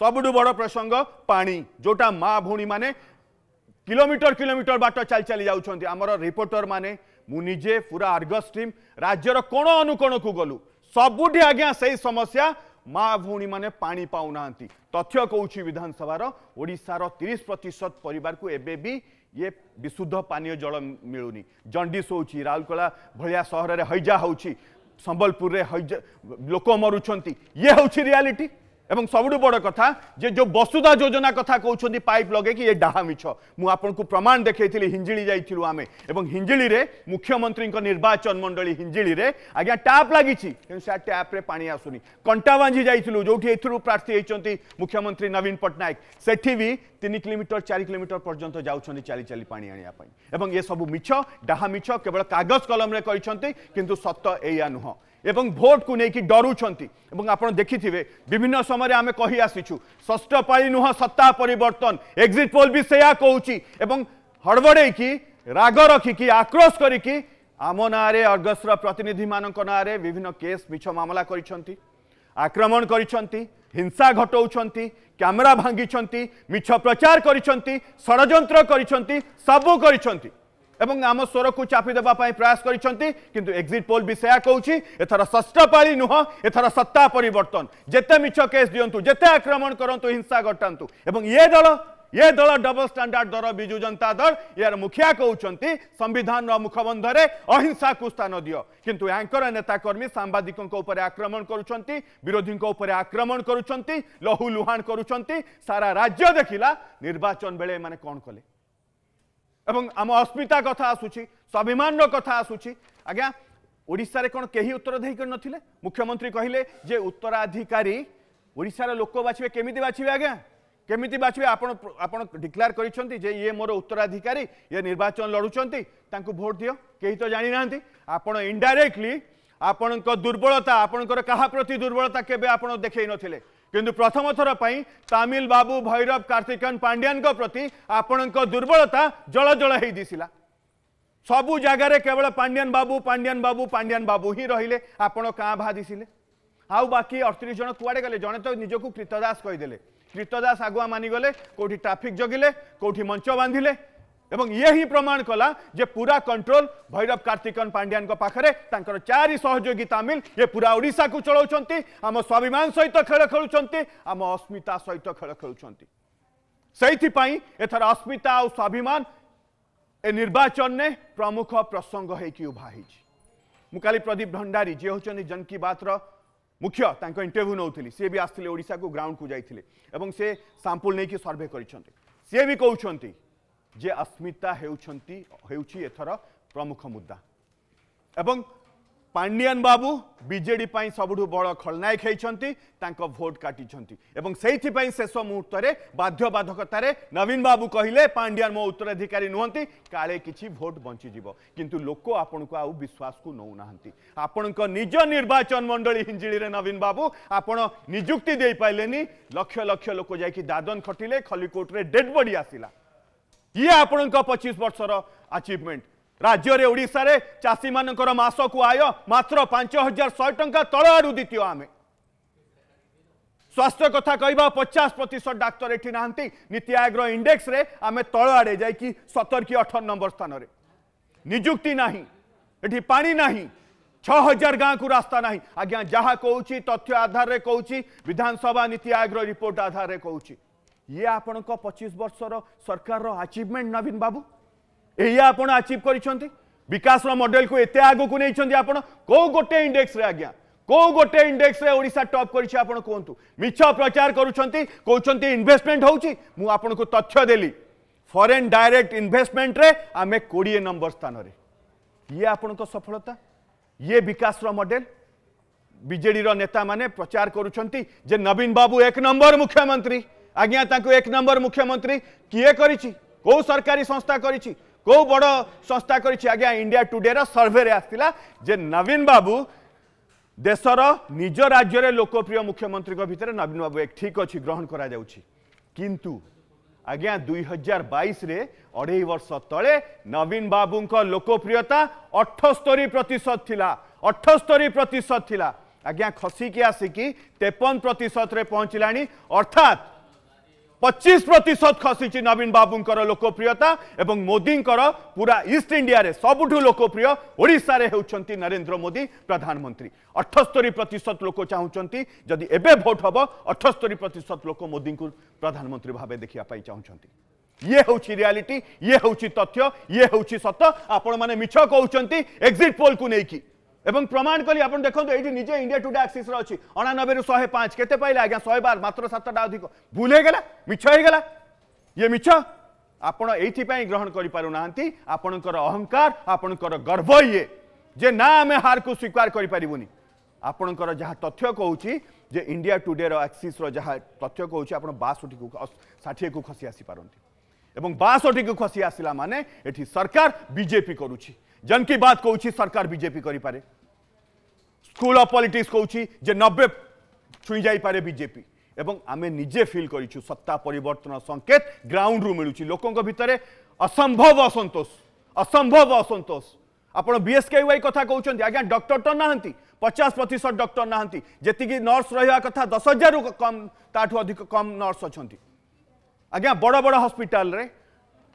ସବୁଠୁ ବଡ଼ ପ୍ରସଙ୍ଗ ପାଣି ଯେଉଁଟା ମା ଭଉଣୀମାନେ କିଲୋମିଟର କିଲୋମିଟର ବାଟ ଚାଲି ଚାଲି ଯାଉଛନ୍ତି ଆମର ରିପୋର୍ଟରମାନେ ମୁଁ ନିଜେ ପୁରା ଆର୍ଗସ୍ ଟିମ୍ ରାଜ୍ୟର କୋଣ ଅନୁକୋଣକୁ ଗଲୁ ସବୁଠି ଆଜ୍ଞା ସେଇ ସମସ୍ୟା ମା ଭଉଣୀମାନେ ପାଣି ପାଉନାହାନ୍ତି ତଥ୍ୟ କହୁଛି ବିଧାନସଭାର ଓଡ଼ିଶାର ତିରିଶ ପ୍ରତିଶତ ପରିବାରକୁ ଏବେ ବି ଇଏ ବିଶୁଦ୍ଧ ପାନୀୟ ଜଳ ମିଳୁନି ଜଣ୍ଡିସ୍ ହେଉଛି ରାଉରକେଲା ଭଳିଆ ସହରରେ ହଇଜା ହେଉଛି ସମ୍ବଲପୁରରେ ହଇଜା ଲୋକ ମରୁଛନ୍ତି ଇଏ ହେଉଛି ରିଆଲିଟି এবং সবুঠ বড় কথা যে যে বসুধা যোজনা কথা কৌন পাইপ লগাইকি এ ডাহা মিছ মু আপনার প্রমাণ দেখাই হিঞ্জিড়ি যাই আমি এবং হিঞ্জিড়ি মুখ্যমন্ত্রী নির্বাচন মন্ডলী হিঞ্জিড়ি আজ্ঞা ট্যাপ লাগিছি কিন্তু সে ট্যাপে পা আসুনি কণ্টা বাঁধি যাই যেটি এর প্রার্থী হয়েছেন মুখ্যমন্ত্রী নবীন পট্টনাক সেটি বি তিন কিলোমিটর চারি কিলোমিটর পর্যন্ত যাচ্ছেন চালি চালি পা আনিয়া এবং এসব মিছ ডাহা মিছ কেবল কাগজ কলমে কিন্তু সত এইয়া নুহ এবং ভোটকু নেই ডরুচ্ছেন এবং আপনার দেখিথিবে বিভিন্ন সময় আমি কহি আসিছু ষষ্ঠ পাই নুহ সত্তা পরিবর্তন এক্সিট পোল বি সেয়া কৌছি এবং কি রাগ রাখি কি আক্রোশ করিকি আম নাঁরে অর্গসর প্রতিনিধি মানক নাঁরে বিভিন্ন কেস মিছ মামলা করেছেন আক্রমণ করেছেন হিংসা ঘটাউছেন ক্যামেরা ভাঙ্গিছেন মিছ প্রচার করেছেন ষড়যন্ত্র করেছেন সবু করেছেন এবং आम स्वर को चापी देवाई प्रयास কিন্তু पोल भी বি সেয়া एथर এথর ষষ্ঠপাড়ি নুহ এথর সত্তা পরিবর্তন যেতে মিছ কেস দিও যেতে আক্রমণ করতু হিংসা ঘটাতু এবং ইয়ে ये दल डबल स्टाडार्ड दर विजु जनता दल यार मुखिया कौन संविधान मुखबंधर अहिंसा को स्थान दि किंतु यांकर नेताकर्मी सांबादिकों आक्रमण करोधी आक्रमण कर लहु लुहाण कर सारा राज्य देखला निर्वाचन बेले कौन कले এবং আমার অস্মিতা কথা আসুচি স্বাভিমান কথা আসুচি আজ্ঞা ওড়িশার কোণ কে উত্তর দিয়ে নথিলে মুখ্যমন্ত্রী কহিলে যে উত্তরাধিকারী ওড়িশার লোক বাছবে কেমিতি বাছবে আজ্ঞা কেমিতি বাছবে আপন আপন ডিক্লার করেছেন যে ইয়ে মোর উত্তরাধিকারী ইয়ে নির্বাচন লড়ুচার তাঁকু ভোট দিও কে তো জাঁ না আপন ইনডাইরেক্টলি আপনার দুর্বলতা আপনার কাহা প্রতি দুর্বলতা কেবে আপনার দেখাই নথিলে किंतु प्रथम थर पर तामिल बाबू भैरव कार्तिकन पांड्यान प्रति आपण दुर्बलता जल जल हो दिशला सबु जगार केवल पांड्यान बाबू पांड्यान बाबू पांड्यान बाबू ही रही आपण काँ भा दिशले आउ बाकी अड़तीस जन कुआड़े गले जड़े तो निजक कृतदास कहीदेले कृतदास आगुआ मानिगले कौटी ट्राफिक जगिले कौटी मंच बांधिले এবং ইয়ে হি প্রমাণ কলা যে পুরা কন্ট্রোল ভৈরব কার্তিকন পাণ্ডিয়ান পাখে তাঁর চারি সহযোগী তামিল ইয়ে পুরা ওড়শা চলাউন আম স্বাভিমান সহিত খেল খেলুচার আম অস্মিতা সহিত খেল খেলুচার সেইপাই এথর অস্মিতা আর স্বাভিমান এ নির্বাচনে প্রমুখ প্রসঙ্গ হয়েকি উভা হয়েছে মু কালি প্রদীপ ভণ্ডারী যে হচ্ছেন জন কি বাতর মুখ্য তাঁর ইন্টরভ্যু নেউলি সি বি আসলে ওড়শা গ্রাউন্ড কু যাই এবং সে স্যাম্পল নেই সর্ভে করছেন সি বি কৌন যে ଅସ୍ମିତା ହେଉଛନ୍ତି ହେଉଛି ଏଥର ପ୍ରମୁଖ ମୁଦ୍ଦା ଏବଂ ପାଣ୍ଡିଆନ ବାବୁ ବିଜେଡି ପାଇଁ ସବୁଠୁ ବଡ଼ ଖଳନାୟକ ହେଇଛନ୍ତି ତାଙ୍କ ଭୋଟ କାଟିଛନ୍ତି ଏବଂ ସେଇଥିପାଇଁ ଶେଷ ମୁହୂର୍ତ୍ତରେ ବାଧ୍ୟବାଧକତାରେ ନବୀନ ବାବୁ କହିଲେ ପାଣ୍ଡିଆନ ମୋ ଉତ୍ତରାଧିକାରୀ ନୁହନ୍ତି କାଳେ କିଛି ଭୋଟ ବଞ୍ଚିଯିବ କିନ୍ତୁ ଲୋକ ଆପଣଙ୍କୁ ଆଉ ବିଶ୍ୱାସକୁ ନେଉନାହାନ୍ତି ଆପଣଙ୍କ ନିଜ ନିର୍ବାଚନ ମଣ୍ଡଳୀ ହିଞ୍ଜିଳିରେ ନବୀନ ବାବୁ ଆପଣ ନିଯୁକ୍ତି ଦେଇପାରିଲେନି ଲକ୍ଷ ଲକ୍ଷ ଲୋକ ଯାଇକି ଦାଦନ ଖଟିଲେ ଖଲିକୋଟରେ ଡେଡ୍ ବଡି ଆସିଲା ये आपण पचिश वर्षर आचिभमेंट राज्य ओडार चाषी मानकर आय मात्र पांच हजार शहे टा तल आड़ द्वित आम स्वास्थ्य कथा कह पचास प्रतिशत डाक्तर एटी ना नीति आयोग इंडेक्स रे आम तल आड़े जा सतर कि अठर नंबर स्थान निजुक्ति ना ये पा ना छः हजार गाँ को रास्ता ना आज्ञा जहाँ कौच तथ्य आधार में कौच विधानसभा नीति आयोग रिपोर्ट आधार में कौच ये आपण पचिश वर्षर सरकार आचिवमेंट नवीन बाबू या आप आचिव कर विकास मडेल को एत को नहीं आप कौ गोटे इंडेक्स आज्ञा कौ गोटे इंडेक्स ओडा टप कर मिछ प्रचार कर इनभेस्टमेंट हो तथ्य देली फरेन डायरेक्ट इन्वेस्टमेंट रे आमे कोड़े नंबर स्थान रे ये आपण सफलता ये विकास मडेल रो नेता मैंने प्रचार जे नवीन बाबू एक नंबर मुख्यमंत्री আজ্ঞা তাঁকু এক নম্বর মুখ্যমন্ত্রী কিয়ে করেছি কেউ সরকারি সংস্থা করেছি কেউ বড় সংস্থা করেছি আজ্ঞা ইন্ডিয়া টুডের সর্ভেরে আসছিলা যে নবীন বাবু দেশর নিজ রাজ্যের লোকপ্রিয় মুখ্যমন্ত্রী ভিতরে নবীন বাবু এক ঠিক অছি গ্রহণ করা যাচ্ছি কিন্তু আজ্ঞা দুই হাজার বাইশে অড়াই বর্ষ তলে নবীন বাবুঙ্ লোকপ্রিয়তা অঠস্তরি প্রতিশত লা অঠস্তরি প্রতিশত লা আজ্ঞা খসিকি আসিকি তেপন প্রতিশতরে পৌঁছলা অর্থাৎ पचीस प्रतिशत खसी नवीन बाबूंर लोकप्रियता और मोदी पूरा ईस्ट इंडिया रे सबुठ लोकप्रिय ओडे नरेन्द्र मोदी प्रधानमंत्री अठस्तरी प्रतिशत लोक चाहते जदि एवं भोट हम अठस्तरी प्रतिशत लोक मोदी को प्रधानमंत्री भाव देखापी चाहते ये हूँ रियालीटी ये हूँ तथ्य ये हूँ सत आपण मैंने मिछ कौन एक्जिट पोल को लेकिन এবং প্রমাণ কলি আপনার দেখুন এইটি নিজে ইন্ডিয়া টুডে আক্সিস অছি অনানবে রু শহে পাঁচ কেতে পাইলে আজ্ঞা শহে বার মাত্র সাতটা অধিক ভুল হয়ে গেল মিছ হয়ে গেল ইয়ে মিছ আপনার এইপাই গ্রহণ করে পু না আপনার অহংকার আপনার গর্ব ইয়ে যে না আমি হারকু স্বীকার করে পারবুনি আপনার যা তথ্য কৌছি যে ইন্ডিয়া টুডে আক্সিস যা তথ্য কৌছি আপনার বাষট্টি ষাঠিয়ে খসি আসি আসিপার এবং বাষট্টি খসি আসলা মানে এটি সরকার বিজেপি করুছি जन की बात कौन सरकार बीजेपी करें स्कूल अफ पलिटिक्स कौन जे नब्बे छुई जापे बीजेपी एवं आम निजे फिल कर सत्ता परिवर्तन संकेत ग्राउंड रू मिलू लोकों भितर असंभव असंतोष असंभव असंतोष आपत बीएसके वाई कथ कौन आज्ञा डक्टर तो ना पचास प्रतिशत डक्टर जी नर्स रहा कथा दस हजार कम ताठ कम नर्स अच्छा आज्ञा बड़ बड़ हस्पिटाल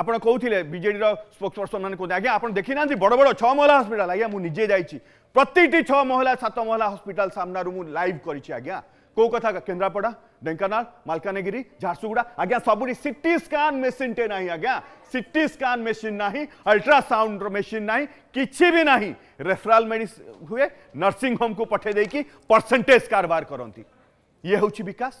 आपड़ कहते बजेर स्पोक्स पर्सन मैंने कहते आज्ञा आप देखी ना बड़ बड़ छ महिला हस्पिटा आज्ञा मुझे निजे जाइए प्रति छः महिला सत महिला हस्पिटाल सामनु मुझ लाइव करज्ञा कौ कथ केन्द्रापड़ा ढेकाना मलकानगिरी झारसुगुड़ा आज्ञा सब सीटी स्कान मेसीन टे ना आज्ञा सीटी स्कैन मेसीन ना अल्ट्रासाउंड मेसीन ना कि भी ना रेफराल मेडि हुए नर्सींगोम को पठे देकी परसेंटेज कारबार करती ये हूँ विकास